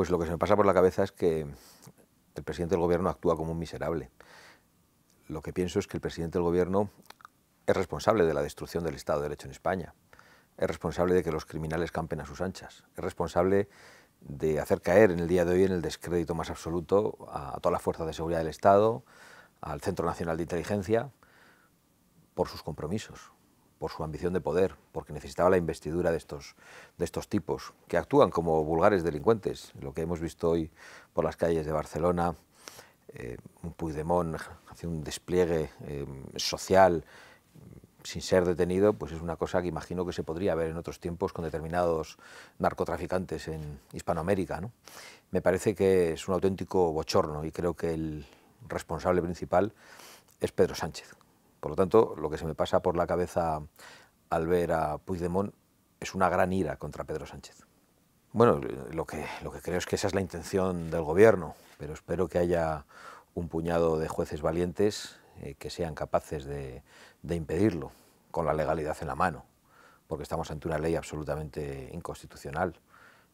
Pues lo que se me pasa por la cabeza es que el presidente del gobierno actúa como un miserable. Lo que pienso es que el presidente del gobierno es responsable de la destrucción del Estado de Derecho en España, es responsable de que los criminales campen a sus anchas, es responsable de hacer caer en el día de hoy en el descrédito más absoluto a, a todas las fuerzas de seguridad del Estado, al Centro Nacional de Inteligencia, por sus compromisos por su ambición de poder, porque necesitaba la investidura de estos, de estos tipos, que actúan como vulgares delincuentes. Lo que hemos visto hoy por las calles de Barcelona, eh, un Puigdemont hace un despliegue eh, social sin ser detenido, pues es una cosa que imagino que se podría ver en otros tiempos con determinados narcotraficantes en Hispanoamérica. Me parece que es un auténtico bochorno y creo que el responsable principal es Pedro Sánchez, por lo tanto, lo que se me pasa por la cabeza al ver a Puigdemont es una gran ira contra Pedro Sánchez. Bueno, lo que, lo que creo es que esa es la intención del gobierno, pero espero que haya un puñado de jueces valientes eh, que sean capaces de, de impedirlo, con la legalidad en la mano, porque estamos ante una ley absolutamente inconstitucional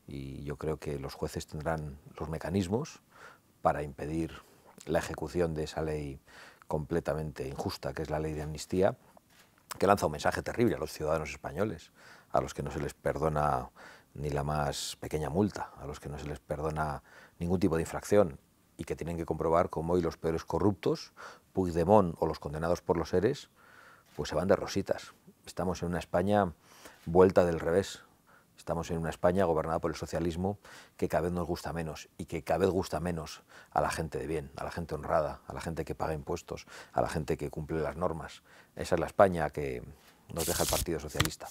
y yo creo que los jueces tendrán los mecanismos para impedir la ejecución de esa ley completamente injusta, que es la ley de amnistía, que lanza un mensaje terrible a los ciudadanos españoles, a los que no se les perdona ni la más pequeña multa, a los que no se les perdona ningún tipo de infracción y que tienen que comprobar cómo hoy los peores corruptos, Puigdemont o los condenados por los seres, pues se van de rositas. Estamos en una España vuelta del revés, Estamos en una España gobernada por el socialismo que cada vez nos gusta menos y que cada vez gusta menos a la gente de bien, a la gente honrada, a la gente que paga impuestos, a la gente que cumple las normas. Esa es la España que nos deja el Partido Socialista.